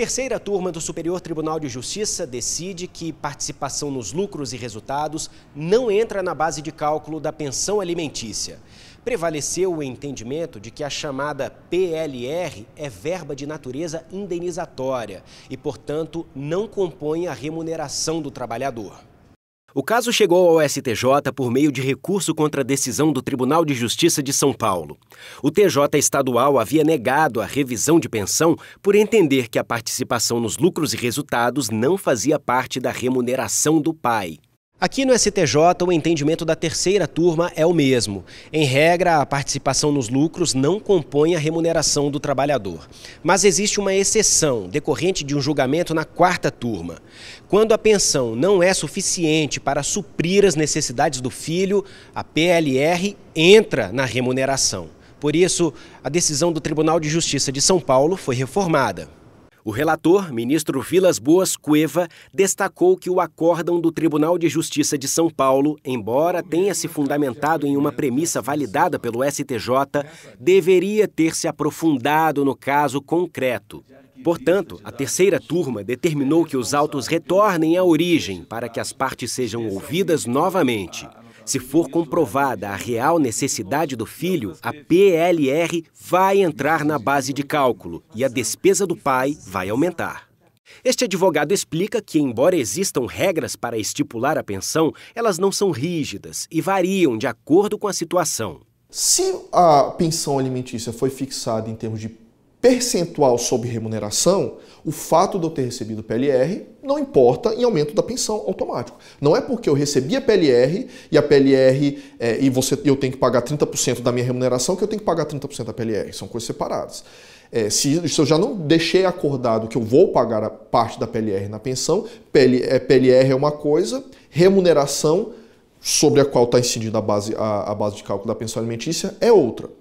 Terceira turma do Superior Tribunal de Justiça decide que participação nos lucros e resultados não entra na base de cálculo da pensão alimentícia. Prevaleceu o entendimento de que a chamada PLR é verba de natureza indenizatória e, portanto, não compõe a remuneração do trabalhador. O caso chegou ao STJ por meio de recurso contra a decisão do Tribunal de Justiça de São Paulo. O TJ estadual havia negado a revisão de pensão por entender que a participação nos lucros e resultados não fazia parte da remuneração do pai. Aqui no STJ, o entendimento da terceira turma é o mesmo. Em regra, a participação nos lucros não compõe a remuneração do trabalhador. Mas existe uma exceção, decorrente de um julgamento na quarta turma. Quando a pensão não é suficiente para suprir as necessidades do filho, a PLR entra na remuneração. Por isso, a decisão do Tribunal de Justiça de São Paulo foi reformada. O relator, ministro Vilas Boas Cueva, destacou que o acórdão do Tribunal de Justiça de São Paulo, embora tenha se fundamentado em uma premissa validada pelo STJ, deveria ter se aprofundado no caso concreto. Portanto, a terceira turma determinou que os autos retornem à origem para que as partes sejam ouvidas novamente. Se for comprovada a real necessidade do filho, a PLR vai entrar na base de cálculo e a despesa do pai vai aumentar. Este advogado explica que, embora existam regras para estipular a pensão, elas não são rígidas e variam de acordo com a situação. Se a pensão alimentícia foi fixada em termos de percentual sobre remuneração, o fato de eu ter recebido PLR não importa em aumento da pensão automático. Não é porque eu recebi a PLR e a PLR é, e você, eu tenho que pagar 30% da minha remuneração que eu tenho que pagar 30% da PLR. São coisas separadas. É, se, se, eu já não deixei acordado que eu vou pagar a parte da PLR na pensão, PL, é, PLR é uma coisa, remuneração sobre a qual está incidida a base, a, a base de cálculo da pensão alimentícia é outra.